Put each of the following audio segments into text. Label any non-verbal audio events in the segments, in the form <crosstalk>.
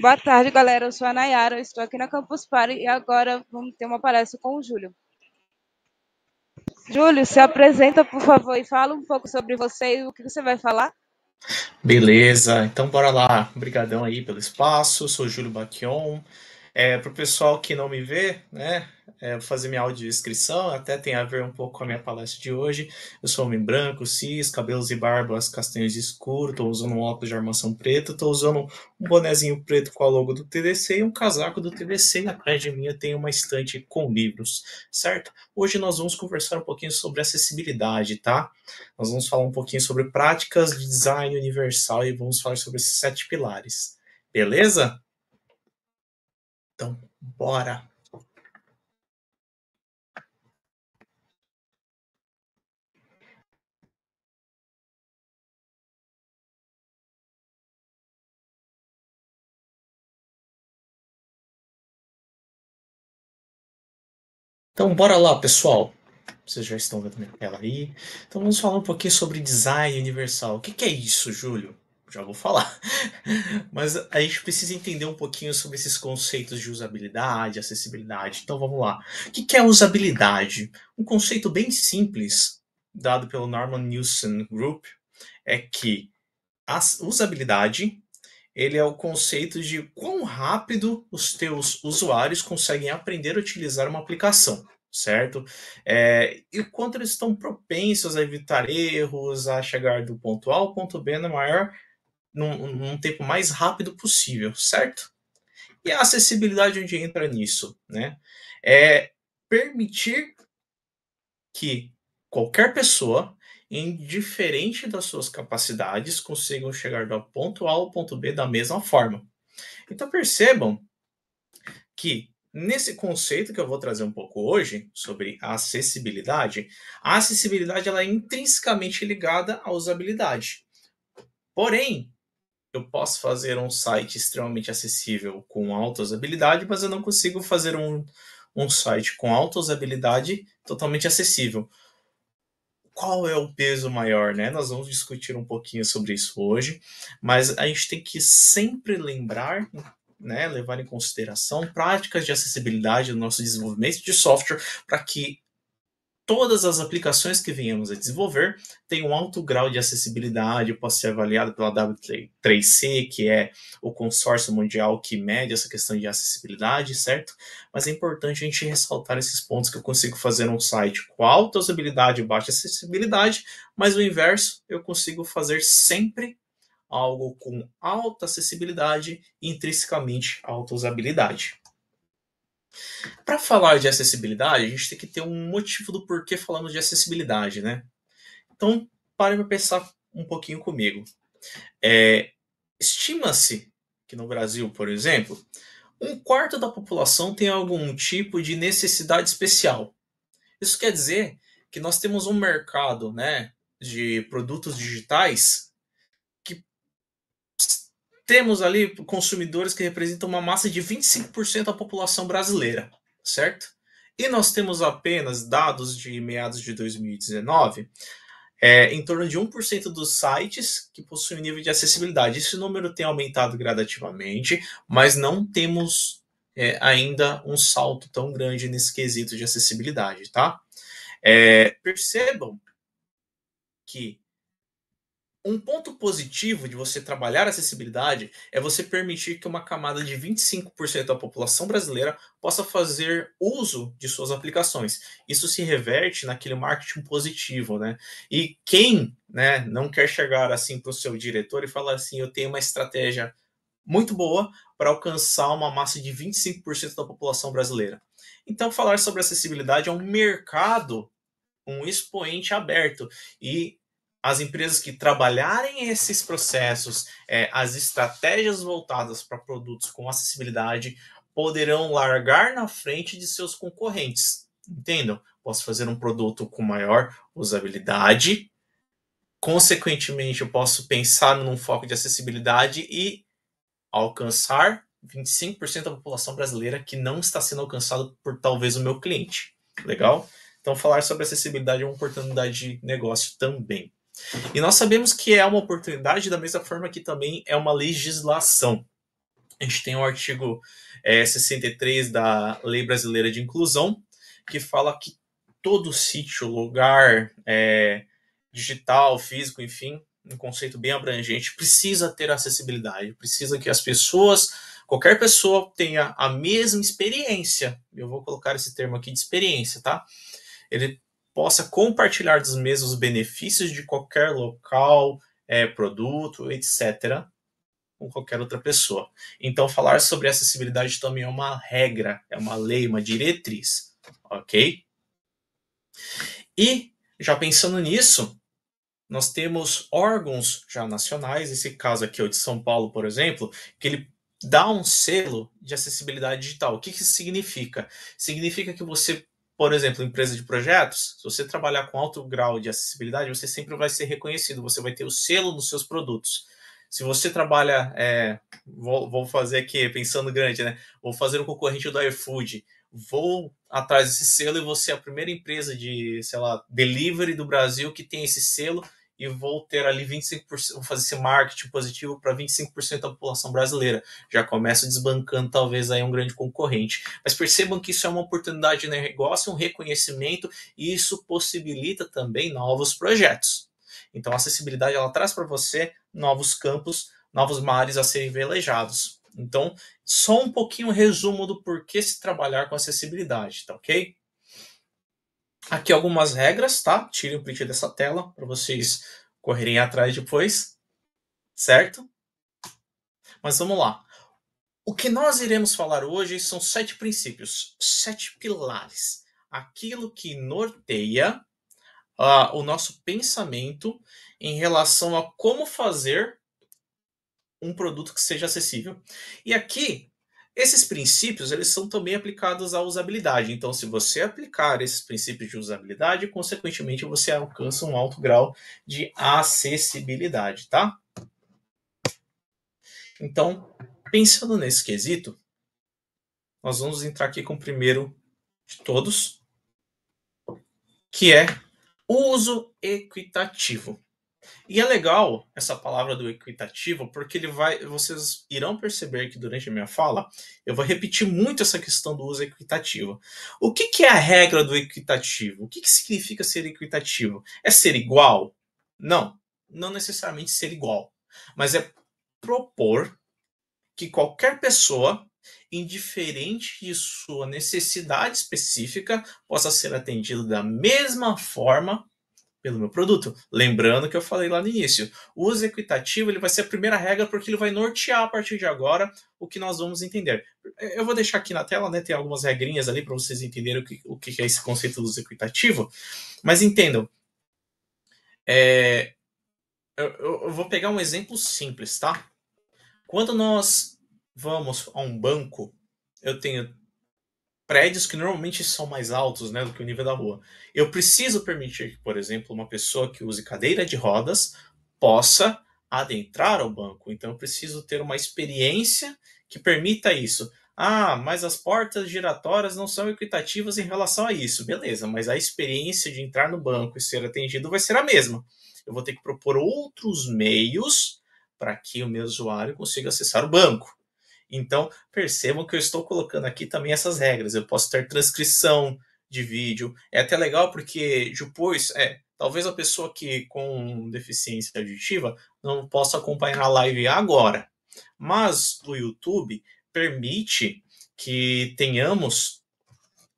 Boa tarde, galera. Eu sou a Nayara, estou aqui na Campus Party e agora vamos ter uma palestra com o Júlio. Júlio, se apresenta, por favor, e fala um pouco sobre você e o que você vai falar. Beleza, então bora lá. Obrigadão aí pelo espaço. sou Júlio Baquion. É, Para o pessoal que não me vê, né? é, vou fazer minha audiodescrição, até tem a ver um pouco com a minha palestra de hoje. Eu sou homem branco, cis, cabelos e barbas castanhos escuro, estou usando um óculos de armação preta, estou usando um bonezinho preto com a logo do TDC e um casaco do TDC, e atrás de mim eu tenho uma estante com livros, certo? Hoje nós vamos conversar um pouquinho sobre acessibilidade, tá? Nós vamos falar um pouquinho sobre práticas de design universal e vamos falar sobre esses sete pilares, beleza? Então, bora! Então, bora lá, pessoal. Vocês já estão vendo minha tela aí. Então, vamos falar um pouquinho sobre design universal. O que, é isso, Júlio? Já vou falar. <laughs> Mas a gente precisa entender um pouquinho sobre esses conceitos de usabilidade, acessibilidade. Então, vamos lá. O que, que é usabilidade? Um conceito bem simples, dado pelo Norman Nielsen Group, é que a usabilidade ele é o conceito de quão rápido os teus usuários conseguem aprender a utilizar uma aplicação, certo? É, e o quanto eles estão propensos a evitar erros, a chegar do ponto A ao ponto B na maior, num, num tempo mais rápido possível, certo? E a acessibilidade onde entra nisso, né? É permitir que qualquer pessoa indiferente das suas capacidades, consigam chegar do ponto A ao ponto B da mesma forma. Então percebam que nesse conceito que eu vou trazer um pouco hoje sobre a acessibilidade, a acessibilidade ela é intrinsecamente ligada à usabilidade. Porém, eu posso fazer um site extremamente acessível com alta usabilidade, mas eu não consigo fazer um, um site com alta usabilidade totalmente acessível qual é o peso maior, né? Nós vamos discutir um pouquinho sobre isso hoje, mas a gente tem que sempre lembrar, né, levar em consideração práticas de acessibilidade no nosso desenvolvimento de software para que todas as aplicações que venhamos a desenvolver têm um alto grau de acessibilidade, pode ser avaliado pela W3C, que é o consórcio mundial que mede essa questão de acessibilidade, certo? Mas é importante a gente ressaltar esses pontos que eu consigo fazer um site com alta usabilidade e baixa acessibilidade, mas o inverso, eu consigo fazer sempre algo com alta acessibilidade e intrinsecamente alta usabilidade. Para falar de acessibilidade, a gente tem que ter um motivo do porquê falamos de acessibilidade, né? Então, parem para pensar um pouquinho comigo. É, Estima-se que no Brasil, por exemplo, um quarto da população tem algum tipo de necessidade especial. Isso quer dizer que nós temos um mercado né, de produtos digitais temos ali consumidores que representam uma massa de 25% da população brasileira, certo? E nós temos apenas dados de meados de 2019, é, em torno de 1% dos sites que possuem nível de acessibilidade. Esse número tem aumentado gradativamente, mas não temos é, ainda um salto tão grande nesse quesito de acessibilidade, tá? É, percebam que um ponto positivo de você trabalhar acessibilidade é você permitir que uma camada de 25% da população brasileira possa fazer uso de suas aplicações. Isso se reverte naquele marketing positivo, né? E quem, né, não quer chegar assim para o seu diretor e falar assim, eu tenho uma estratégia muito boa para alcançar uma massa de 25% da população brasileira. Então, falar sobre acessibilidade é um mercado, um expoente aberto e as empresas que trabalharem esses processos, é, as estratégias voltadas para produtos com acessibilidade, poderão largar na frente de seus concorrentes. Entendam? Posso fazer um produto com maior usabilidade, consequentemente, eu posso pensar num foco de acessibilidade e alcançar 25% da população brasileira que não está sendo alcançado por talvez o meu cliente. Legal? Então, falar sobre acessibilidade é uma oportunidade de negócio também. E nós sabemos que é uma oportunidade da mesma forma que também é uma legislação. A gente tem o artigo é, 63 da Lei Brasileira de Inclusão, que fala que todo sítio, lugar é, digital, físico, enfim, um conceito bem abrangente, precisa ter acessibilidade, precisa que as pessoas, qualquer pessoa tenha a mesma experiência. Eu vou colocar esse termo aqui de experiência, tá? Ele possa compartilhar dos mesmos benefícios de qualquer local, é, produto, etc., com qualquer outra pessoa. Então, falar sobre acessibilidade também é uma regra, é uma lei, uma diretriz, ok? E, já pensando nisso, nós temos órgãos já nacionais, esse caso aqui é o de São Paulo, por exemplo, que ele dá um selo de acessibilidade digital. O que, que isso significa? Significa que você por exemplo, empresa de projetos, se você trabalhar com alto grau de acessibilidade, você sempre vai ser reconhecido, você vai ter o selo nos seus produtos. Se você trabalha, é, vou, vou, fazer aqui, pensando grande, né? Vou fazer um concorrente do iFood, vou atrás desse selo e você é a primeira empresa de, sei lá, delivery do Brasil que tem esse selo e vou ter ali 25%, vou fazer esse marketing positivo para 25% da população brasileira. Já começa desbancando talvez aí um grande concorrente. Mas percebam que isso é uma oportunidade de negócio, um reconhecimento e isso possibilita também novos projetos. Então a acessibilidade ela traz para você novos campos, novos mares a serem velejados. Então, só um pouquinho resumo do porquê se trabalhar com acessibilidade, tá OK? Aqui algumas regras, tá? Tire o print dessa tela para vocês correrem atrás depois, certo? Mas vamos lá. O que nós iremos falar hoje são sete princípios, sete pilares. Aquilo que norteia uh, o nosso pensamento em relação a como fazer um produto que seja acessível. E aqui esses princípios eles são também aplicados à usabilidade. Então, se você aplicar esses princípios de usabilidade, consequentemente você alcança um alto grau de acessibilidade, tá? Então, pensando nesse quesito, nós vamos entrar aqui com o primeiro de todos, que é uso equitativo. E é legal essa palavra do equitativo, porque ele vai, vocês irão perceber que durante a minha fala eu vou repetir muito essa questão do uso equitativo. O que, que é a regra do equitativo? O que, que significa ser equitativo? É ser igual? Não, não necessariamente ser igual, mas é propor que qualquer pessoa, indiferente de sua necessidade específica, possa ser atendida da mesma forma pelo meu produto. Lembrando que eu falei lá no início, o uso equitativo ele vai ser a primeira regra porque ele vai nortear a partir de agora o que nós vamos entender. Eu vou deixar aqui na tela, né, tem algumas regrinhas ali para vocês entenderem o que, o que é esse conceito do uso equitativo, mas entendam, é, eu, eu vou pegar um exemplo simples, tá? Quando nós vamos a um banco, eu tenho prédios que normalmente são mais altos né, do que o nível da rua. Eu preciso permitir que, por exemplo, uma pessoa que use cadeira de rodas possa adentrar ao banco. Então, eu preciso ter uma experiência que permita isso. Ah, mas as portas giratórias não são equitativas em relação a isso. Beleza, mas a experiência de entrar no banco e ser atendido vai ser a mesma. Eu vou ter que propor outros meios para que o meu usuário consiga acessar o banco. Então, percebam que eu estou colocando aqui também essas regras. Eu posso ter transcrição de vídeo. É até legal porque depois, é, talvez a pessoa que com deficiência auditiva não possa acompanhar a live agora. Mas o YouTube permite que tenhamos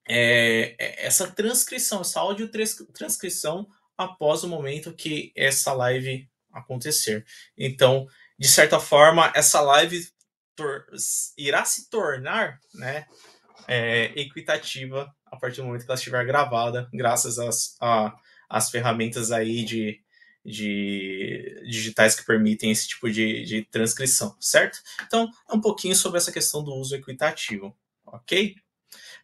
é, é essa transcrição, essa áudio transcrição após o momento que essa live acontecer. Então, de certa forma, essa live tor irá se tornar né, é, equitativa a partir do momento que ela estiver gravada, graças às, às ferramentas aí de, de digitais que permitem esse tipo de, de transcrição, certo? Então, é um pouquinho sobre essa questão do uso equitativo, ok?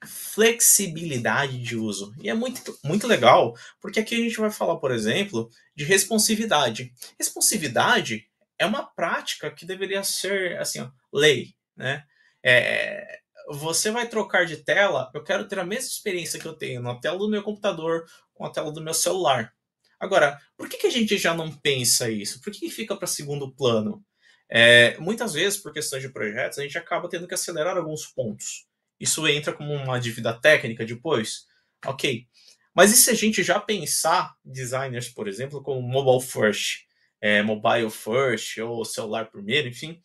Flexibilidade de uso. E é muito, muito legal, porque aqui a gente vai falar, por exemplo, de responsividade. Responsividade é uma prática que deveria ser assim, ó, lei, né? É, você vai trocar de tela, eu quero ter a mesma experiência que eu tenho na tela do meu computador com a tela do meu celular. Agora, por que, que a gente já não pensa isso? Por que, que fica para segundo plano? É, muitas vezes, por questões de projetos, a gente acaba tendo que acelerar alguns pontos. Isso entra como uma dívida técnica depois? Ok. Mas e se a gente já pensar designers, por exemplo, como mobile first, é, mobile first, ou celular primeiro, enfim,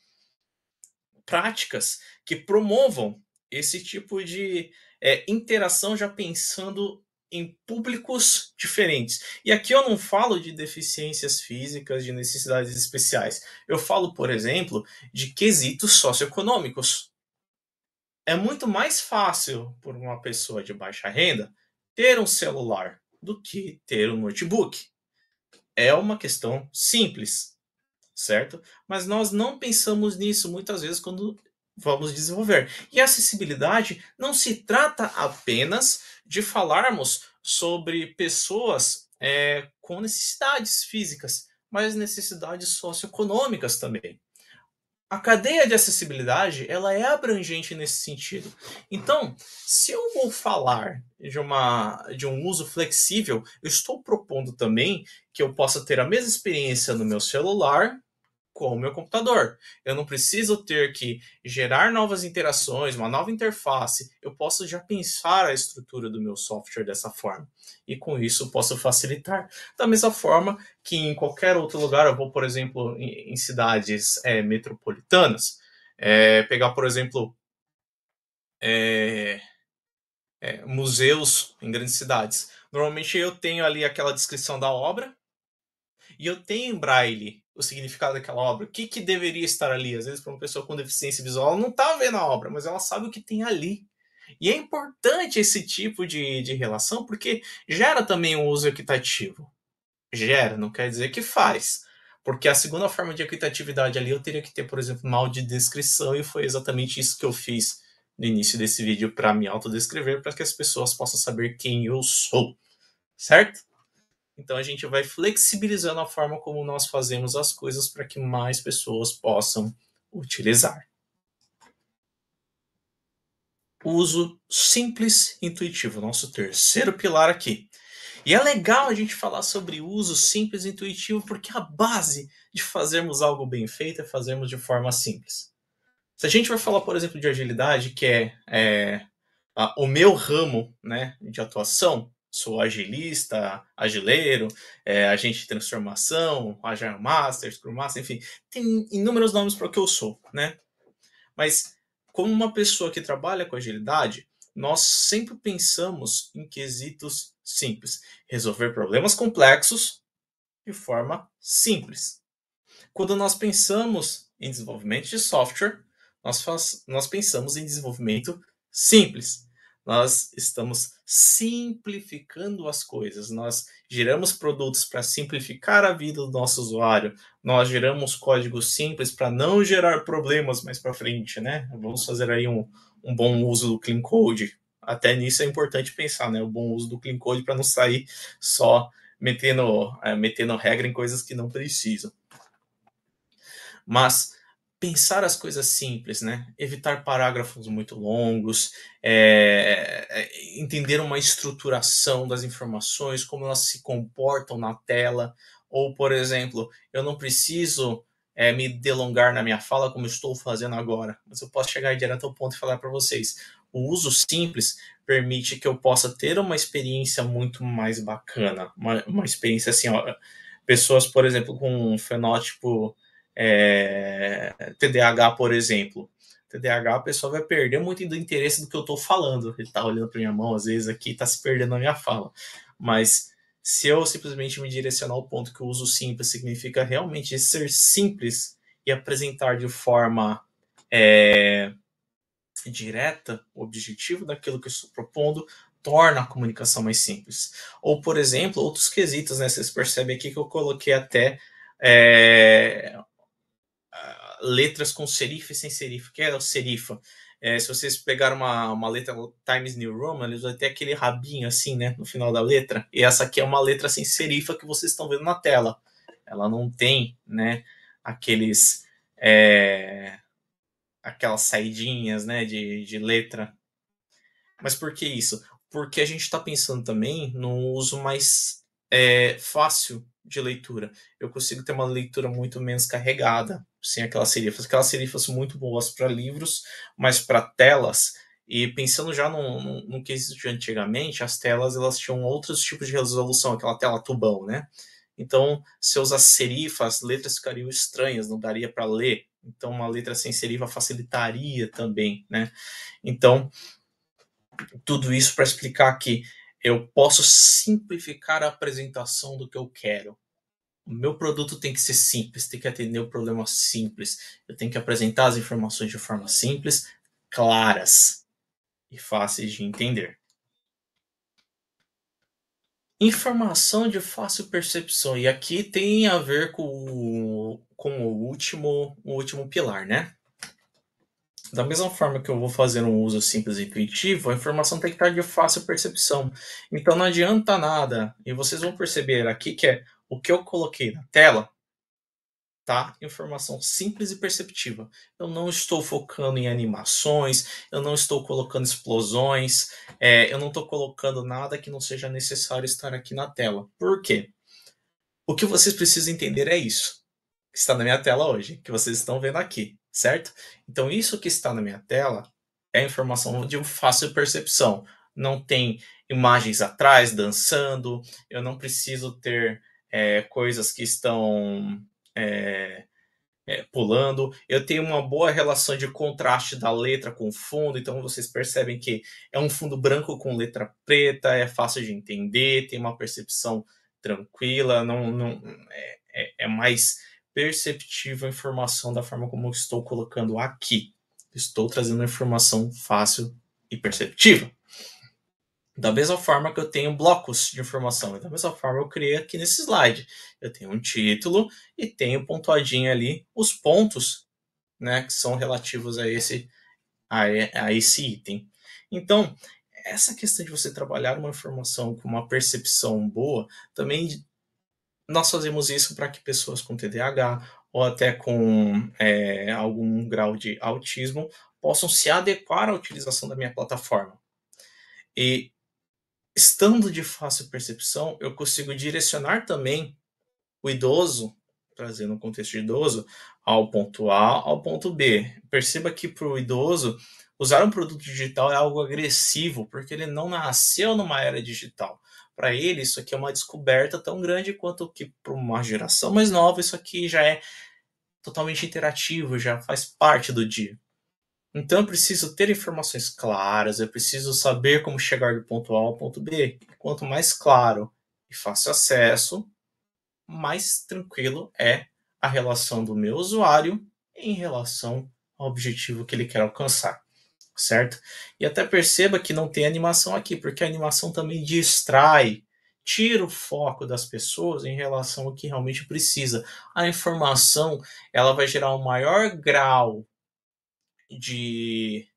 práticas que promovam esse tipo de é, interação já pensando em públicos diferentes. E aqui eu não falo de deficiências físicas, de necessidades especiais. Eu falo, por exemplo, de quesitos socioeconômicos. É muito mais fácil por uma pessoa de baixa renda ter um celular do que ter um notebook. É uma questão simples certo? Mas nós não pensamos nisso muitas vezes quando vamos desenvolver. E acessibilidade não se trata apenas de falarmos sobre pessoas é, com necessidades físicas, mas necessidades socioeconômicas também. A cadeia de acessibilidade ela é abrangente nesse sentido. Então, se eu vou falar de, uma, de um uso flexível, eu estou propondo também que eu possa ter a mesma experiência no meu celular com o meu computador. Eu não preciso ter que gerar novas interações, uma nova interface. Eu posso já pensar a estrutura do meu software dessa forma. E com isso posso facilitar. Da mesma forma que em qualquer outro lugar, eu vou, por exemplo, em, em cidades é, metropolitanas, é, pegar, por exemplo, é, é museus em grandes cidades. Normalmente eu tenho ali aquela descrição da obra e eu tenho em braille o significado daquela obra, o que, que deveria estar ali. Às vezes, para uma pessoa com deficiência visual, ela não está vendo a obra, mas ela sabe o que tem ali. E é importante esse tipo de, de relação porque gera também um uso equitativo. Gera, não quer dizer que faz. Porque a segunda forma de equitatividade ali eu teria que ter, por exemplo, mal de descrição, e foi exatamente isso que eu fiz no início desse vídeo para me autodescrever, para que as pessoas possam saber quem eu sou. Certo? Então a gente vai flexibilizando a forma como nós fazemos as coisas para que mais pessoas possam utilizar. Uso simples e intuitivo, nosso terceiro pilar aqui. E é legal a gente falar sobre uso simples e intuitivo, porque a base de fazermos algo bem feito é fazermos de forma simples. Se a gente vai falar, por exemplo, de agilidade, que é, é a, o meu ramo né, de atuação, sou agilista, agileiro, é, agente de transformação, agile master, scrum master, enfim, tem inúmeros nomes para o que eu sou, né? Mas como uma pessoa que trabalha com agilidade, nós sempre pensamos em quesitos simples, resolver problemas complexos de forma simples. Quando nós pensamos em desenvolvimento de software, nós, nós pensamos em desenvolvimento simples nós estamos simplificando as coisas, nós geramos produtos para simplificar a vida do nosso usuário, nós geramos códigos simples para não gerar problemas mais para frente, né? Vamos fazer aí um, um bom uso do clean code. Até nisso é importante pensar, né? O bom uso do clean code para não sair só metendo, é, metendo regra em coisas que não precisam. Mas pensar as coisas simples, né? Evitar parágrafos muito longos, é, é, entender uma estruturação das informações, como elas se comportam na tela, ou, por exemplo, eu não preciso é, me delongar na minha fala como estou fazendo agora, mas eu posso chegar direto ao ponto e falar para vocês. O uso simples permite que eu possa ter uma experiência muito mais bacana, uma, uma experiência assim, ó, pessoas, por exemplo, com um fenótipo é, TDAH, por exemplo. TDAH, o pessoal vai perder muito do interesse do que eu estou falando. Ele está olhando para minha mão, às vezes, aqui está se perdendo na minha fala. Mas se eu simplesmente me direcionar ao ponto que o uso simples significa realmente ser simples e apresentar de forma é, direta o objetivo daquilo que eu estou propondo, torna a comunicação mais simples. Ou, por exemplo, outros quesitos, né? Vocês percebem aqui que eu coloquei até é, letras com serifa e sem serifa. O que é o serifa? É, se vocês pegaram uma, uma letra Times New Roman, eles vão ter aquele rabinho assim, né, no final da letra. E essa aqui é uma letra sem serifa que vocês estão vendo na tela. Ela não tem, né, aqueles é, aquelas saidinhas, né, de, de letra. Mas por que isso? Porque a gente está pensando também no uso mais é, fácil de leitura. Eu consigo ter uma leitura muito menos carregada, sem aquelas serifas. Aquelas serifas muito boas para livros, mas para telas. E pensando já no, no, no que existia antigamente, as telas elas tinham outros tipos de resolução, aquela tela tubão, né? Então, se eu usasse serifa, as letras ficariam estranhas, não daria para ler. Então, uma letra sem serifa facilitaria também, né? Então, tudo isso para explicar que eu posso simplificar a apresentação do que eu quero. O meu produto tem que ser simples, tem que atender o problema simples. Eu tenho que apresentar as informações de forma simples, claras e fáceis de entender. Informação de fácil percepção. E aqui tem a ver com com o último, o último pilar, né? Da mesma forma que eu vou fazer um uso simples e intuitivo, a informação tem que estar de fácil percepção. Então não adianta nada. E vocês vão perceber aqui que é o que eu coloquei na tela, tá? Informação simples e perceptiva. Eu não estou focando em animações, eu não estou colocando explosões, é, eu não estou colocando nada que não seja necessário estar aqui na tela. Por quê? O que vocês precisam entender é isso que está na minha tela hoje, que vocês estão vendo aqui certo? Então, isso que está na minha tela é informação de fácil percepção. Não tem imagens atrás dançando, eu não preciso ter é, coisas que estão é, é, pulando. Eu tenho uma boa relação de contraste da letra com o fundo, então vocês percebem que é um fundo branco com letra preta, é fácil de entender, tem uma percepção tranquila, não, não é, é, é mais perceptível a informação da forma como eu estou colocando aqui. Estou trazendo a informação fácil e perceptível. Da mesma forma que eu tenho blocos de informação, da mesma forma eu criei aqui nesse slide. Eu tenho um título e tenho pontuadinho ali os pontos né, que são relativos a esse, a, a esse item. Então, essa questão de você trabalhar uma informação com uma percepção boa também nós fazemos isso para que pessoas com TDAH ou até com é, algum grau de autismo possam se adequar à utilização da minha plataforma. E estando de fácil percepção, eu consigo direcionar também o idoso, trazendo o um contexto de idoso, ao ponto A ao ponto B. Perceba que para o idoso, usar um produto digital é algo agressivo, porque ele não nasceu numa era digital para ele isso aqui é uma descoberta tão grande quanto que para uma geração mais nova isso aqui já é totalmente interativo, já faz parte do dia. Então eu preciso ter informações claras, eu preciso saber como chegar do ponto A ao ponto B. Quanto mais claro e fácil acesso, mais tranquilo é a relação do meu usuário em relação ao objetivo que ele quer alcançar certo? E até perceba que não tem animação aqui, porque a animação também distrai, tira o foco das pessoas em relação ao que realmente precisa. A informação, ela vai gerar um maior grau de,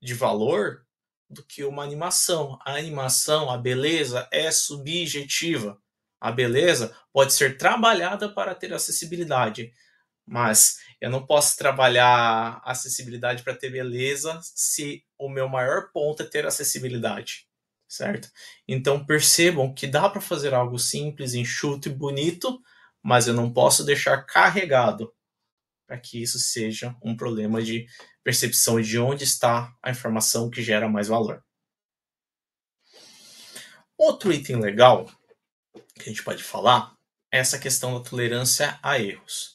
de valor do que uma animação. A animação, a beleza é subjetiva. A beleza pode ser trabalhada para ter acessibilidade. Mas eu não posso trabalhar acessibilidade para ter beleza se o meu maior ponto é ter acessibilidade, certo? Então percebam que dá para fazer algo simples, enxuto e bonito, mas eu não posso deixar carregado para que isso seja um problema de percepção de onde está a informação que gera mais valor. Outro item legal que a gente pode falar é essa questão da tolerância a erros.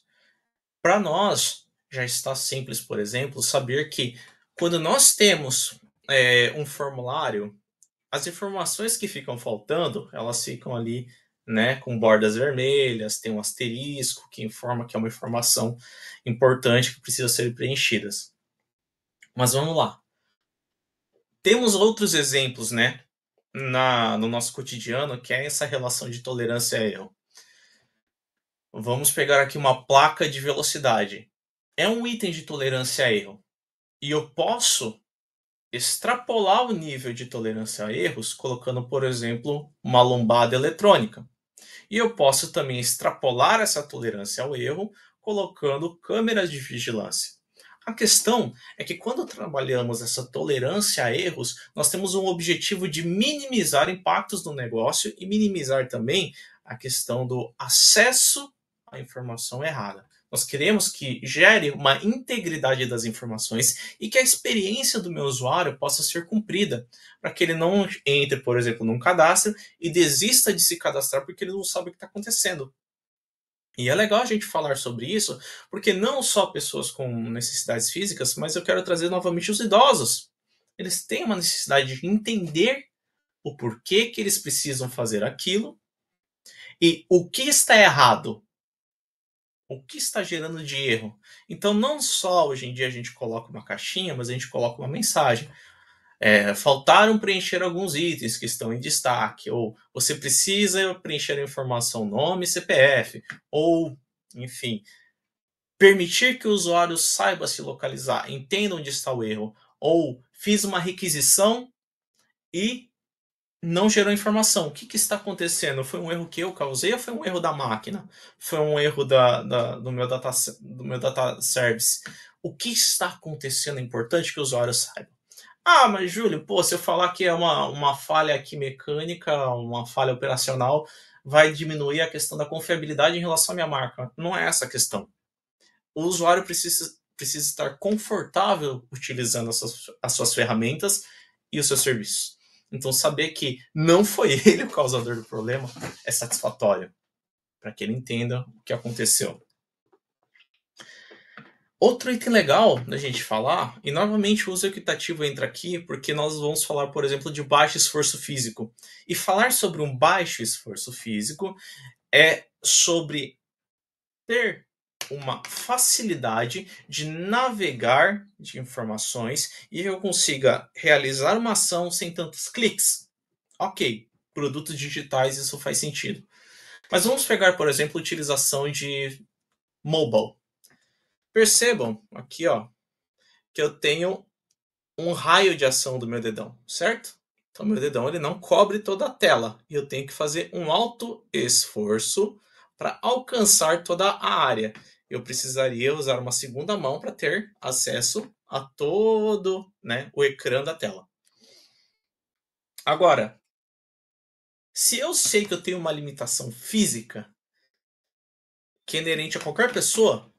Para nós, já está simples, por exemplo, saber que quando nós temos é, um formulário, as informações que ficam faltando, elas ficam ali né, com bordas vermelhas, tem um asterisco que informa que é uma informação importante que precisa ser preenchida. Mas vamos lá. Temos outros exemplos, né, na, no nosso cotidiano, que é essa relação de tolerância a erro. Vamos pegar aqui uma placa de velocidade. É um item de tolerância a erro. E eu posso extrapolar o nível de tolerância a erros colocando, por exemplo, uma lombada eletrônica. E eu posso também extrapolar essa tolerância ao erro colocando câmeras de vigilância. A questão é que quando trabalhamos essa tolerância a erros, nós temos um objetivo de minimizar impactos no negócio e minimizar também a questão do acesso a informação errada. Nós queremos que gere uma integridade das informações e que a experiência do meu usuário possa ser cumprida, para que ele não entre, por exemplo, num cadastro e desista de se cadastrar porque ele não sabe o que está acontecendo. E é legal a gente falar sobre isso, porque não só pessoas com necessidades físicas, mas eu quero trazer novamente os idosos. Eles têm uma necessidade de entender o porquê que eles precisam fazer aquilo e o que está errado o que está gerando de erro? Então, não só hoje em dia a gente coloca uma caixinha, mas a gente coloca uma mensagem. É, faltaram preencher alguns itens que estão em destaque, ou você precisa preencher a informação nome e CPF, ou, enfim, permitir que o usuário saiba se localizar, entenda onde está o erro, ou fiz uma requisição e não gerou informação. O que, que, está acontecendo? Foi um erro que eu causei ou foi um erro da máquina? Foi um erro da, da, do, meu data, do meu data service? O que está acontecendo é importante que o usuário saiba. Ah, mas Júlio, pô, se eu falar que é uma, uma falha aqui mecânica, uma falha operacional, vai diminuir a questão da confiabilidade em relação à minha marca. Não é essa a questão. O usuário precisa, precisa estar confortável utilizando as suas, as suas ferramentas e os seus serviços. Então, saber que não foi <laughs> ele o causador do problema é satisfatório para que ele entenda o que aconteceu. Outro item legal da gente falar, e novamente o uso equitativo entra aqui, porque nós vamos falar, por exemplo, de baixo esforço físico. E falar sobre um baixo esforço físico é sobre ter uma facilidade de navegar de informações e eu consiga realizar uma ação sem tantos cliques. Ok, produtos digitais isso faz sentido. Mas vamos pegar, por exemplo, a utilização de mobile. Percebam aqui, ó, que eu tenho um raio de ação do meu dedão, certo? Então, meu dedão ele não cobre toda a tela e eu tenho que fazer um alto esforço para alcançar toda a área eu precisaria usar uma segunda mão para ter acesso a todo né, o ecrã da tela. Agora, se eu sei que eu tenho uma limitação física que é inerente a qualquer pessoa,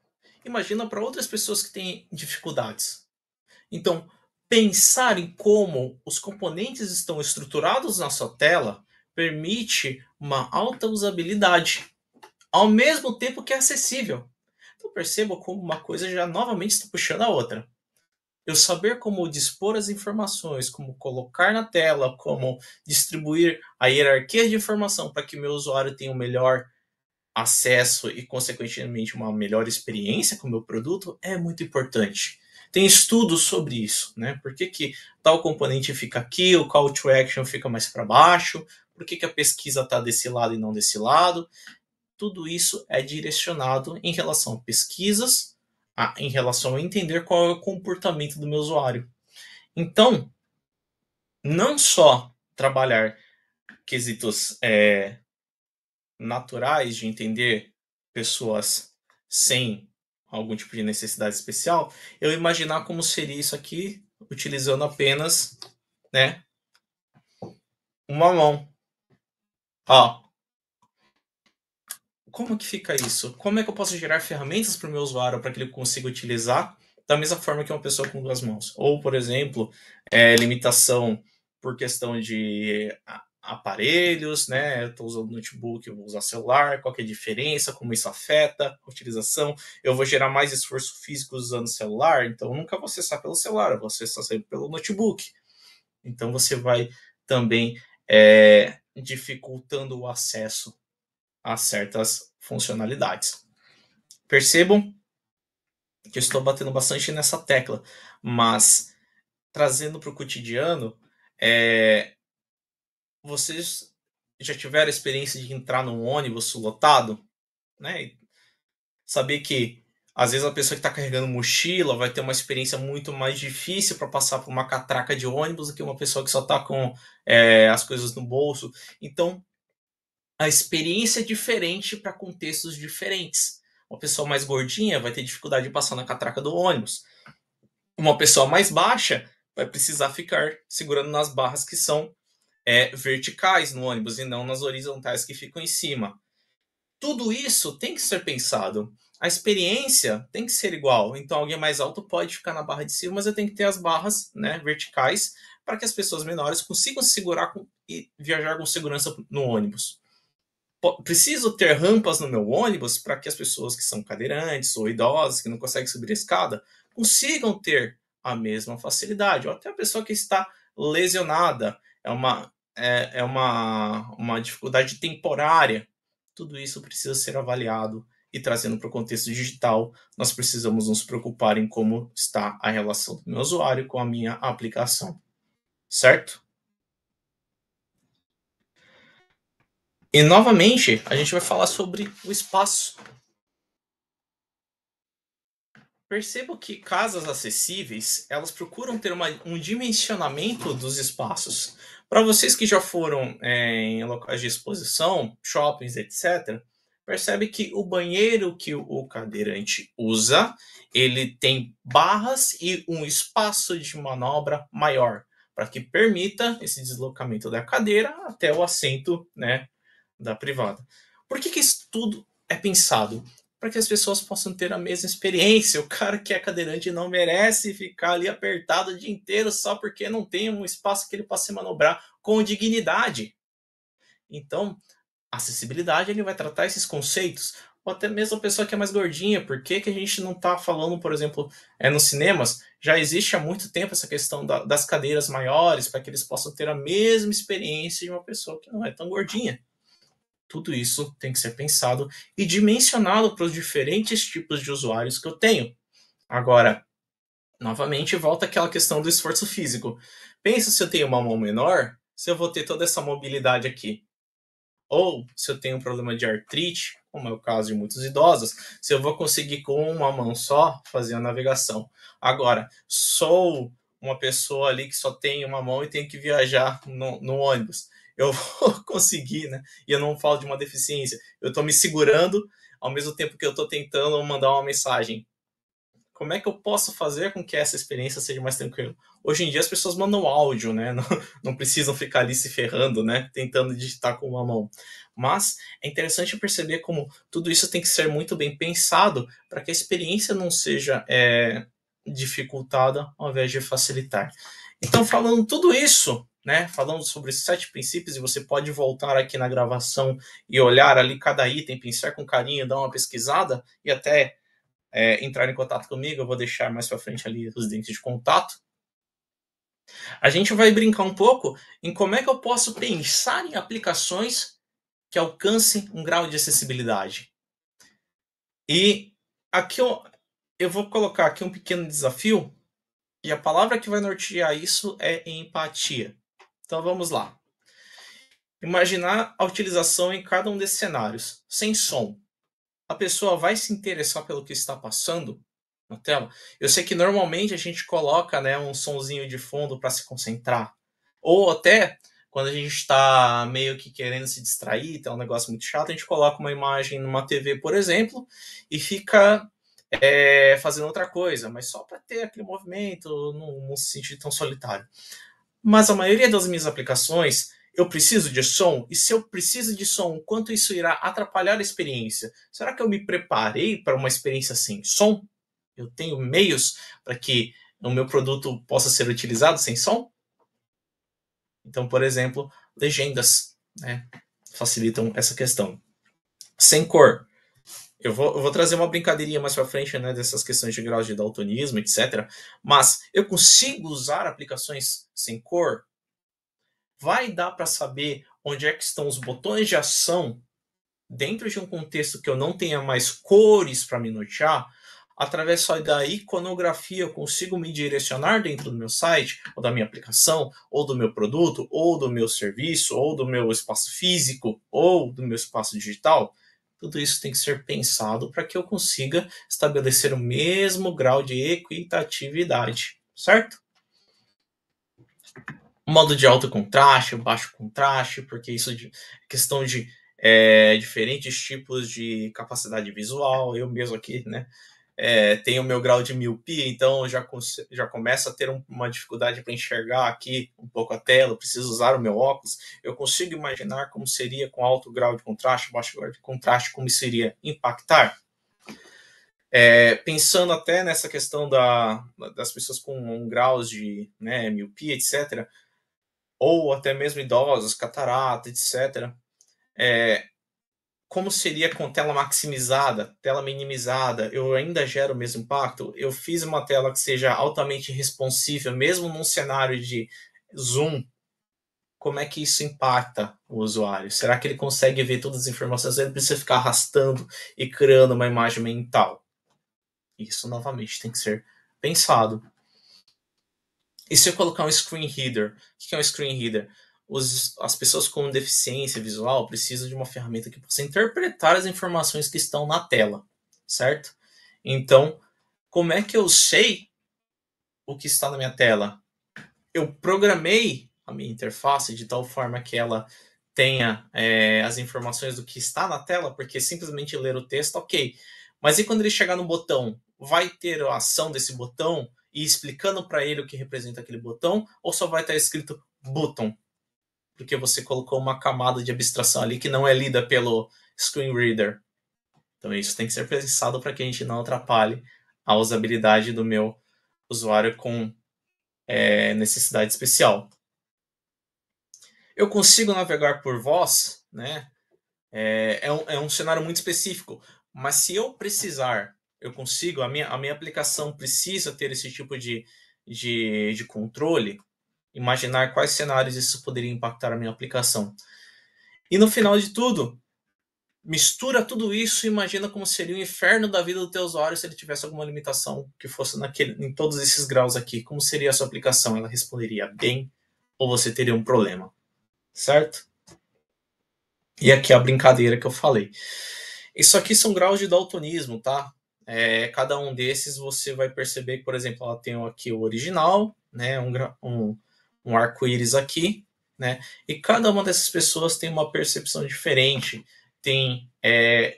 imagina para outras pessoas que têm dificuldades. Então, pensar em como os componentes estão estruturados na sua tela permite uma alta usabilidade, ao mesmo tempo que é acessível. Então percebo como uma coisa já novamente está puxando a outra. Eu saber como dispor as informações, como colocar na tela, como distribuir a hierarquia de informação para que meu usuário tenha o um melhor acesso e, consequentemente, uma melhor experiência com o meu produto é muito importante. Tem estudos sobre isso, né? Por que, que tal componente fica aqui, o call to action fica mais para baixo, por que, que a pesquisa está desse lado e não desse lado tudo isso é direcionado em relação a pesquisas, a, em relação a entender qual é o comportamento do meu usuário. Então, não só trabalhar quesitos é, naturais de entender pessoas sem algum tipo de necessidade especial, eu imaginar como seria isso aqui utilizando apenas, né, uma mão. Ó, como que fica isso? Como é que eu posso gerar ferramentas para o meu usuário para que ele consiga utilizar da mesma forma que uma pessoa com duas mãos? Ou, por exemplo, é, limitação por questão de aparelhos, né? Estou usando notebook, eu vou usar celular, qual é a diferença, como isso afeta a utilização. Eu vou gerar mais esforço físico usando celular, então nunca vou acessar pelo celular, eu vou acessar sempre pelo notebook. Então você vai também é, dificultando o acesso a certas funcionalidades. Percebam que eu estou batendo bastante nessa tecla, mas trazendo para o cotidiano, é, vocês já tiveram a experiência de entrar num ônibus lotado, né? saber que às vezes a pessoa que está carregando mochila vai ter uma experiência muito mais difícil para passar por uma catraca de ônibus do que uma pessoa que só está com é, as coisas no bolso. Então, a experiência é diferente para contextos diferentes. Uma pessoa mais gordinha vai ter dificuldade de passar na catraca do ônibus. Uma pessoa mais baixa vai precisar ficar segurando nas barras que são é, verticais no ônibus e não nas horizontais que ficam em cima. Tudo isso tem que ser pensado. A experiência tem que ser igual. Então, alguém mais alto pode ficar na barra de cima, mas eu tenho que ter as barras né, verticais para que as pessoas menores consigam se segurar e viajar com segurança no ônibus preciso ter rampas no meu ônibus para que as pessoas que são cadeirantes ou idosas, que não conseguem subir a escada, consigam ter a mesma facilidade. Ou até a pessoa que está lesionada, é uma, é, é uma, uma dificuldade temporária. Tudo isso precisa ser avaliado e trazendo para o contexto digital, nós precisamos nos preocupar em como está a relação do meu usuário com a minha aplicação. Certo? E novamente, a gente vai falar sobre o espaço. Percebo que casas acessíveis, elas procuram ter uma, um dimensionamento dos espaços. Para vocês que já foram é, em locais de exposição, shoppings, etc., percebe que o banheiro que o cadeirante usa, ele tem barras e um espaço de manobra maior, para que permita esse deslocamento da cadeira até o assento né, da privada. Por que, que isso tudo é pensado? Para que as pessoas possam ter a mesma experiência. O cara que é cadeirante não merece ficar ali apertado o dia inteiro só porque não tem um espaço que ele possa se manobrar com dignidade. Então, acessibilidade ele vai tratar esses conceitos. Ou até mesmo a pessoa que é mais gordinha, por que, que a gente não está falando, por exemplo, é, nos cinemas? Já existe há muito tempo essa questão da, das cadeiras maiores, para que eles possam ter a mesma experiência de uma pessoa que não é tão gordinha. Tudo isso tem que ser pensado e dimensionado para os diferentes tipos de usuários que eu tenho. Agora, novamente, volta aquela questão do esforço físico. Pensa se eu tenho uma mão menor, se eu vou ter toda essa mobilidade aqui. Ou se eu tenho um problema de artrite, como é o caso de muitos idosos, se eu vou conseguir com uma mão só fazer a navegação. Agora, sou uma pessoa ali que só tem uma mão e tem que viajar no, no ônibus eu <laughs> vou conseguir, né? E eu não falo de uma deficiência. Eu estou me segurando ao mesmo tempo que eu estou tentando mandar uma mensagem. Como é que eu posso fazer com que essa experiência seja mais tranquila? Hoje em dia as pessoas mandam áudio, né? <laughs> Não, não precisam ficar ali se ferrando, né? Tentando digitar com uma mão. Mas é interessante perceber como tudo isso tem que ser muito bem pensado para que a experiência não seja é, dificultada ao invés de facilitar. Então, falando tudo isso, né? Falando sobre os sete princípios, e você pode voltar aqui na gravação e olhar ali cada item, pensar com carinho, dar uma pesquisada e até é, entrar em contato comigo. Eu vou deixar mais para frente ali os dentes de contato. A gente vai brincar um pouco em como é que eu posso pensar em aplicações que alcancem um grau de acessibilidade. E aqui eu, eu vou colocar aqui um pequeno desafio e a palavra que vai nortear isso é empatia. Então vamos lá. Imaginar a utilização em cada um desses cenários, sem som. A pessoa vai se interessar pelo que está passando na tela? Eu sei que normalmente a gente coloca né, um sonzinho de fundo para se concentrar. Ou até quando a gente está meio que querendo se distrair, tá um negócio muito chato, a gente coloca uma imagem numa TV, por exemplo, e fica é, fazendo outra coisa, mas só para ter aquele movimento, não, não se sentir tão solitário. Mas a maioria das minhas aplicações eu preciso de som? E se eu preciso de som, quanto isso irá atrapalhar a experiência? Será que eu me preparei para uma experiência sem som? Eu tenho meios para que o meu produto possa ser utilizado sem som? Então, por exemplo, legendas né, facilitam essa questão. Sem cor. Eu vou, eu vou, trazer uma brincadeirinha mais para frente, né, dessas questões de graus de daltonismo, etc. Mas eu consigo usar aplicações sem cor? Vai dar para saber onde é que estão os botões de ação dentro de um contexto que eu não tenha mais cores para me nortear? Através só da iconografia eu consigo me direcionar dentro do meu site, ou da minha aplicação, ou do meu produto, ou do meu serviço, ou do meu espaço físico, ou do meu espaço digital? Tudo isso tem que ser pensado para que eu consiga estabelecer o mesmo grau de equitatividade, certo? Modo de alto contraste, baixo contraste, porque isso é questão de é, diferentes tipos de capacidade visual. Eu mesmo aqui, né, é, o meu grau de miopia, então já, já começo a ter um, uma dificuldade para enxergar aqui um pouco a tela, preciso usar o meu óculos. Eu consigo imaginar como seria com alto grau de contraste, baixo grau de contraste, como seria impactar. É, pensando até nessa questão da, das pessoas com um graus de né, miopia, etc., ou até mesmo idosos, catarata, etc., é, como seria com tela maximizada, tela minimizada? Eu ainda gero o mesmo impacto? Eu fiz uma tela que seja altamente responsiva, mesmo num cenário de zoom. Como é que isso impacta o usuário? Será que ele consegue ver todas as informações? Ele precisa ficar arrastando e criando uma imagem mental? Isso novamente tem que ser pensado. E se eu colocar um screen reader? O que é um screen reader? os, as pessoas com deficiência visual precisam de uma ferramenta que possa interpretar as informações que estão na tela, certo? Então, como é que eu sei o que está na minha tela? Eu programei a minha interface de tal forma que ela tenha é, as informações do que está na tela, porque simplesmente ler o texto, ok. Mas e quando ele chegar no botão, vai ter a ação desse botão e explicando para ele o que representa aquele botão, ou só vai estar escrito button? porque você colocou uma camada de abstração ali que não é lida pelo screen reader. Então isso tem que ser pensado para que a gente não atrapalhe a usabilidade do meu usuário com é, necessidade especial. Eu consigo navegar por voz, né? É, é, um, é um cenário muito específico, mas se eu precisar, eu consigo, a minha, a minha aplicação precisa ter esse tipo de, de, de controle, imaginar quais cenários isso poderia impactar a minha aplicação. E no final de tudo, mistura tudo isso e imagina como seria o inferno da vida do teu usuário se ele tivesse alguma limitação que fosse naquele, em todos esses graus aqui. Como seria a sua aplicação? Ela responderia bem ou você teria um problema? Certo? E aqui é a brincadeira que eu falei. Isso aqui são graus de daltonismo, tá? É, cada um desses você vai perceber que, por exemplo, ela tem aqui o original, né? Um, um um arco-íris aqui, né? E cada uma dessas pessoas tem uma percepção diferente, tem é,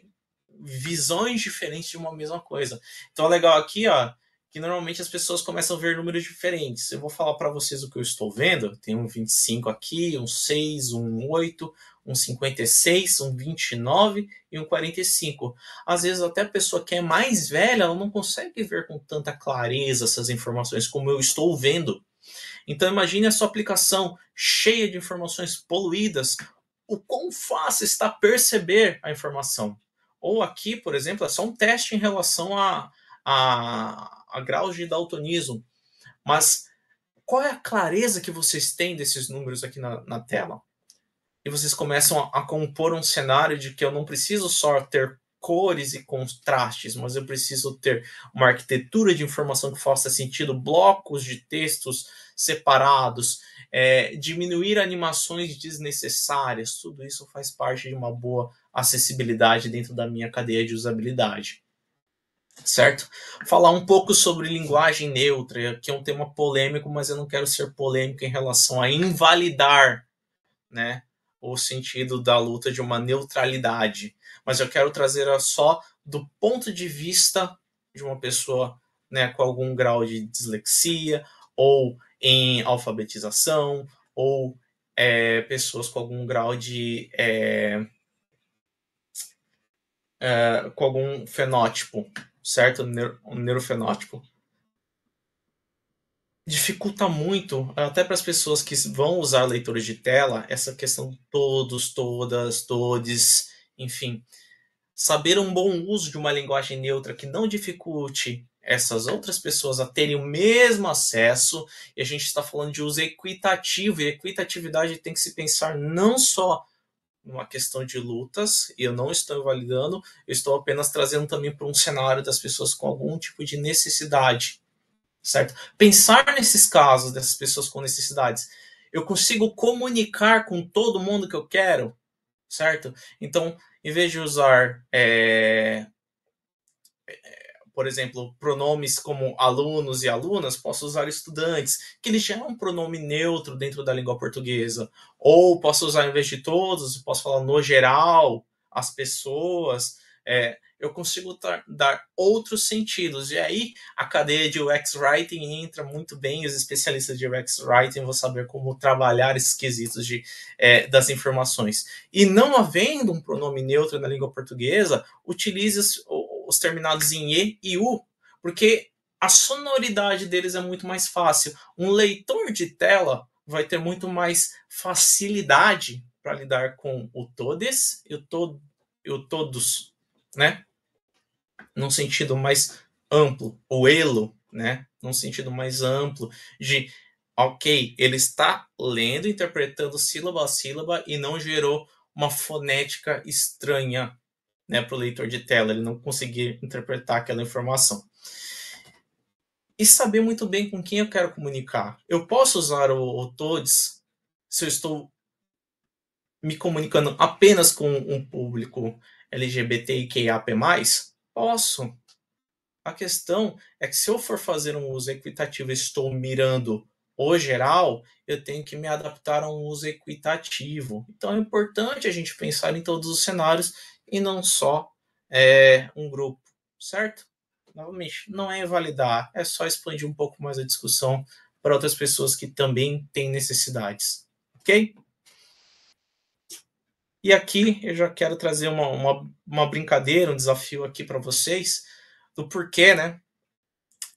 visões diferentes de uma mesma coisa. Então, é legal aqui, ó, que normalmente as pessoas começam a ver números diferentes. Eu vou falar para vocês o que eu estou vendo. Tem um 25 aqui, um 6, um 8, um 56, um 29 e um 45. Às vezes até a pessoa que é mais velha, ela não consegue ver com tanta clareza essas informações como eu estou vendo. Então imagine a sua aplicação cheia de informações poluídas, o quão fácil está perceber a informação. Ou aqui, por exemplo, é só um teste em relação a, a, a graus de daltonismo. Mas qual é a clareza que vocês têm desses números aqui na, na tela? E vocês começam a, a compor um cenário de que eu não preciso só ter cores e contrastes, mas eu preciso ter uma arquitetura de informação que faça sentido, blocos de textos separados, é, diminuir animações desnecessárias, tudo isso faz parte de uma boa acessibilidade dentro da minha cadeia de usabilidade certo? Falar um pouco sobre linguagem neutra, que é um tema polêmico, mas eu não quero ser polêmico em relação a invalidar, né, o sentido da luta de uma neutralidade mas eu quero trazer só do ponto de vista de uma pessoa né, com algum grau de dislexia ou em alfabetização ou é, pessoas com algum grau de é, é, com algum fenótipo, certo? Um neurofenótipo dificulta muito, até para as pessoas que vão usar leitores de tela, essa questão todos, todas, todes, enfim saber um bom uso de uma linguagem neutra que não dificulte essas outras pessoas a terem o mesmo acesso, e a gente está falando de uso equitativo, e equitatividade tem que se pensar não só numa questão de lutas, e eu não estou invalidando, eu estou apenas trazendo também para um cenário das pessoas com algum tipo de necessidade, certo? Pensar nesses casos dessas pessoas com necessidades. Eu consigo comunicar com todo mundo que eu quero, certo? Então, em vez de usar, é, é, por exemplo, pronomes como alunos e alunas, posso usar estudantes, que ele já é um pronome neutro dentro da língua portuguesa. Ou posso usar, em vez de todos, posso falar no geral, as pessoas. É, eu consigo dar outros sentidos. E aí a cadeia de UX Writing entra muito bem, os especialistas de UX Writing vão saber como trabalhar esses quesitos de, é, das informações. E não havendo um pronome neutro na língua portuguesa, utilize os, os terminados em E e U, porque a sonoridade deles é muito mais fácil. Um leitor de tela vai ter muito mais facilidade para lidar com o todes e o, to, e o todos, né? num sentido mais amplo, o elo, né, num sentido mais amplo de ok, ele está lendo, interpretando sílaba a sílaba e não gerou uma fonética estranha né, para o leitor de tela, ele não conseguir interpretar aquela informação. E saber muito bem com quem eu quero comunicar. Eu posso usar o, o TODES se eu estou me comunicando apenas com um público LGBTIQAP+, Posso. A questão é que se eu for fazer um uso equitativo e estou mirando o geral, eu tenho que me adaptar a um uso equitativo. Então é importante a gente pensar em todos os cenários e não só é, um grupo, certo? Novamente, não é invalidar, é só expandir um pouco mais a discussão para outras pessoas que também têm necessidades, ok? E aqui eu já quero trazer uma, uma, uma brincadeira, um desafio aqui para vocês, do porquê, né?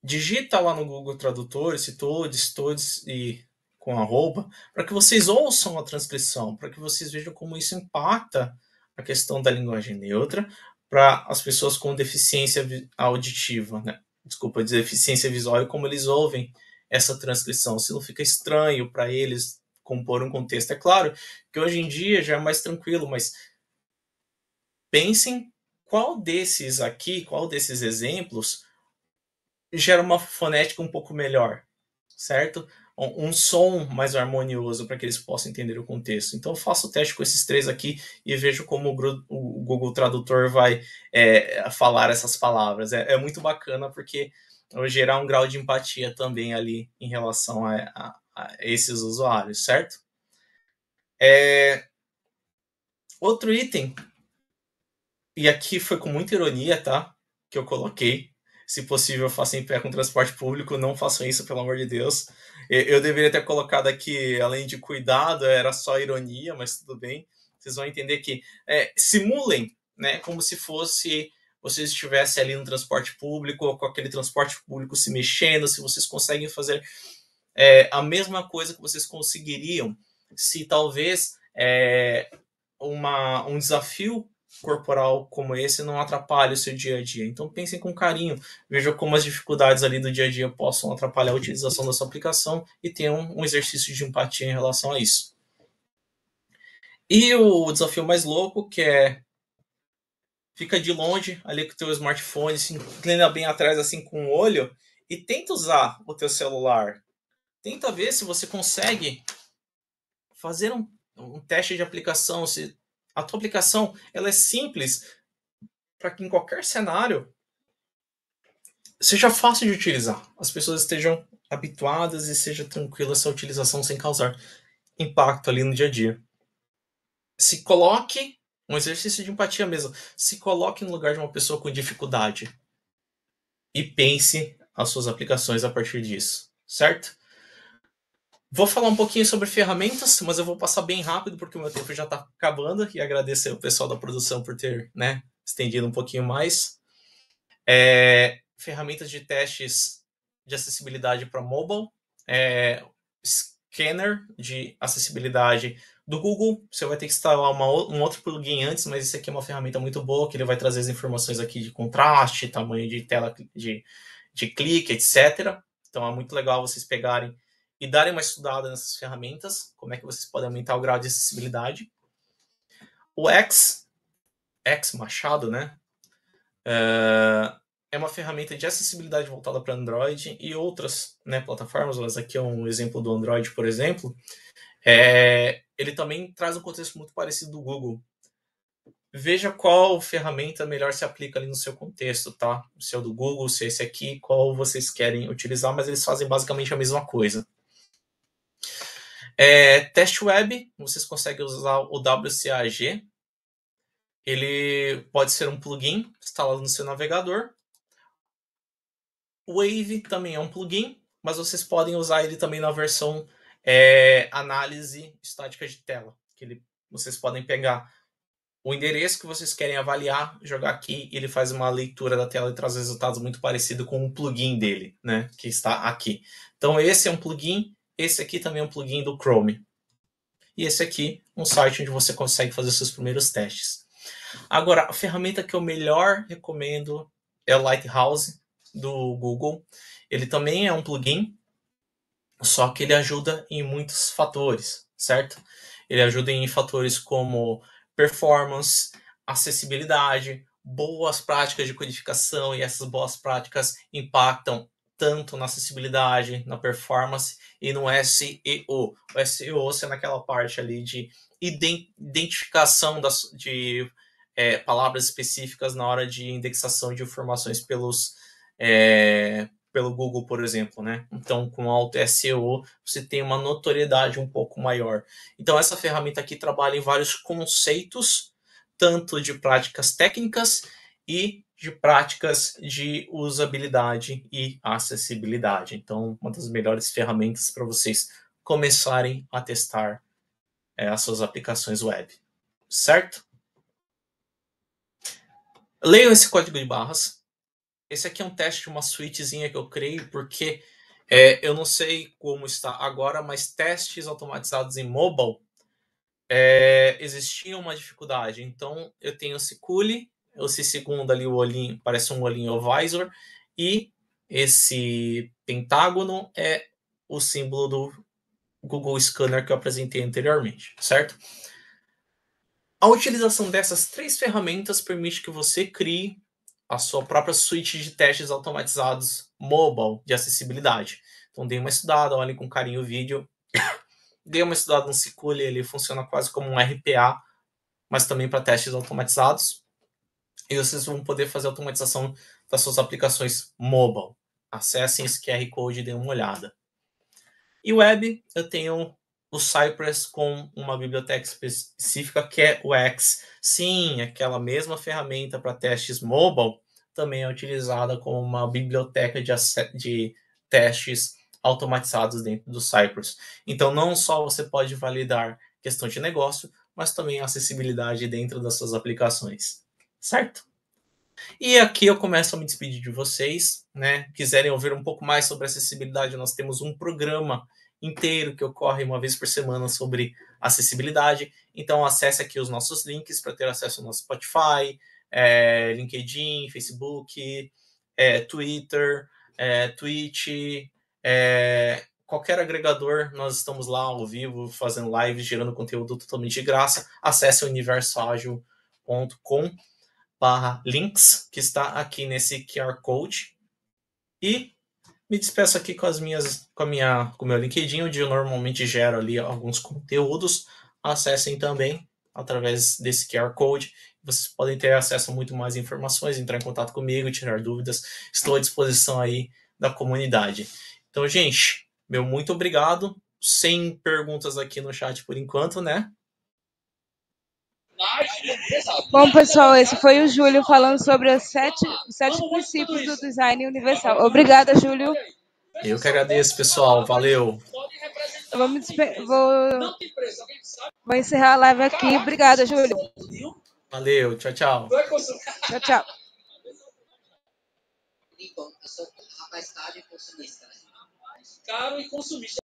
Digita lá no Google Tradutor esse todos, todos e com arroba, para que vocês ouçam a transcrição, para que vocês vejam como isso impacta a questão da linguagem neutra para as pessoas com deficiência auditiva, né? Desculpa, deficiência visual e como eles ouvem essa transcrição, se não fica estranho para eles compor um contexto. É claro que hoje em dia já é mais tranquilo, mas pensem qual desses aqui, qual desses exemplos gera uma fonética um pouco melhor, certo? Um, som mais harmonioso para que eles possam entender o contexto. Então eu faço o teste com esses três aqui e vejo como o, Google Tradutor vai é, falar essas palavras. É, é muito bacana porque vai gerar um grau de empatia também ali em relação a esses usuários, certo? É... Outro item, e aqui foi com muita ironia, tá? Que eu coloquei. Se possível, faça em pé com transporte público, não façam isso, pelo amor de Deus. Eu deveria ter colocado aqui, além de cuidado, era só ironia, mas tudo bem. Vocês vão entender que é, simulem, né? Como se fosse vocês estivessem ali no transporte público, ou com aquele transporte público se mexendo, se vocês conseguem fazer é, a mesma coisa que vocês conseguiriam se talvez é, uma, um desafio corporal como esse não atrapalhe o seu dia a dia. Então pensem com carinho, vejam como as dificuldades ali do dia a dia possam atrapalhar a utilização da sua aplicação e tenham um exercício de empatia em relação a isso. E o desafio mais louco, que é fica de longe ali com o teu smartphone, se inclina bem atrás assim com o olho e tenta usar o teu celular tenta ver se você consegue fazer um, um teste de aplicação. Se a tua aplicação ela é simples para que em qualquer cenário seja fácil de utilizar. As pessoas estejam habituadas e seja tranquila essa utilização sem causar impacto ali no dia a dia. Se coloque um exercício de empatia mesmo. Se coloque no lugar de uma pessoa com dificuldade e pense as suas aplicações a partir disso, certo? Vou falar um pouquinho sobre ferramentas, mas eu vou passar bem rápido porque o meu tempo já está acabando e agradecer o pessoal da produção por ter né, estendido um pouquinho mais. É, ferramentas de testes de acessibilidade para mobile, é, scanner de acessibilidade do Google. Você vai ter que instalar uma, um outro plugin antes, mas isso aqui é uma ferramenta muito boa que ele vai trazer as informações aqui de contraste, tamanho de tela de, de clique, etc. Então é muito legal vocês pegarem e darem uma estudada nessas ferramentas, como é que vocês podem aumentar o grau de acessibilidade. O X, X Machado, né? É, é uma ferramenta de acessibilidade voltada para Android e outras né, plataformas, mas aqui é um exemplo do Android, por exemplo. É, ele também traz um contexto muito parecido do Google. Veja qual ferramenta melhor se aplica ali no seu contexto, tá? Se é o do Google, se é esse aqui, qual vocês querem utilizar, mas eles fazem basicamente a mesma coisa. É, teste web, vocês conseguem usar o WCAG. Ele pode ser um plugin instalado no seu navegador. Wave também é um plugin, mas vocês podem usar ele também na versão é, análise estática de tela, que ele, vocês podem pegar o endereço que vocês querem avaliar, jogar aqui, e ele faz uma leitura da tela e traz resultados muito parecido com o plugin dele, né, que está aqui. Então esse é um plugin esse aqui também é um plugin do Chrome. E esse aqui, um site onde você consegue fazer seus primeiros testes. Agora, a ferramenta que eu melhor recomendo é o Lighthouse do Google. Ele também é um plugin, só que ele ajuda em muitos fatores, certo? Ele ajuda em fatores como performance, acessibilidade, boas práticas de codificação e essas boas práticas impactam tanto na acessibilidade, na performance e no SEO. O SEO sendo aquela parte ali de identificação das, de é, palavras específicas na hora de indexação de informações pelos é, pelo Google, por exemplo, né? Então, com alto SEO, você tem uma notoriedade um pouco maior. Então, essa ferramenta aqui trabalha em vários conceitos, tanto de práticas técnicas e de práticas de usabilidade e acessibilidade. Então, uma das melhores ferramentas para vocês começarem a testar é, as suas aplicações web, certo? Leiam esse código de barras. Esse aqui é um teste de uma suítezinha que eu criei, porque é, eu não sei como está agora, mas testes automatizados em mobile é, existia uma dificuldade. Então, eu tenho esse CULI, esse segundo ali, o olhinho, parece um olhinho visor e esse pentágono é o símbolo do Google Scanner que eu apresentei anteriormente, certo? A utilização dessas três ferramentas permite que você crie a sua própria suite de testes automatizados mobile de acessibilidade. Então dê uma estudada, olhem com carinho o vídeo. <coughs> dê uma estudada no SQL, ele funciona quase como um RPA, mas também para testes automatizados e vocês vão poder fazer a automatização das suas aplicações mobile. Acessem esse QR Code e dêem uma olhada. E web, eu tenho o Cypress com uma biblioteca específica que é o X. Sim, aquela mesma ferramenta para testes mobile também é utilizada como uma biblioteca de, de testes automatizados dentro do Cypress. Então, não só você pode validar questão de negócio, mas também a acessibilidade dentro das suas aplicações certo? E aqui eu começo a me despedir de vocês, né? Quiserem ouvir um pouco mais sobre acessibilidade, nós temos um programa inteiro que ocorre uma vez por semana sobre acessibilidade. Então acesse aqui os nossos links para ter acesso ao nosso Spotify, é, LinkedIn, Facebook, é, Twitter, é, Twitch, é, qualquer agregador, nós estamos lá ao vivo, fazendo lives, gerando conteúdo totalmente de graça. Acesse universoagil.com.br barra links, que está aqui nesse QR Code. E me despeço aqui com as minhas, com a minha, com o meu LinkedIn, onde eu normalmente gero ali alguns conteúdos. Acessem também através desse QR Code. Vocês podem ter acesso a muito mais informações, entrar em contato comigo, tirar dúvidas. Estou à disposição aí da comunidade. Então, gente, meu muito obrigado. Sem perguntas aqui no chat por enquanto, né? Bom, pessoal, esse foi o Júlio falando sobre os sete, sete princípios do design universal. Obrigada, Júlio. Eu que agradeço, pessoal. Valeu. Vamos vou... vou encerrar a live aqui. Obrigada, Júlio. Valeu, tchau, tchau. Tchau, tchau. Caro e consumista. Né?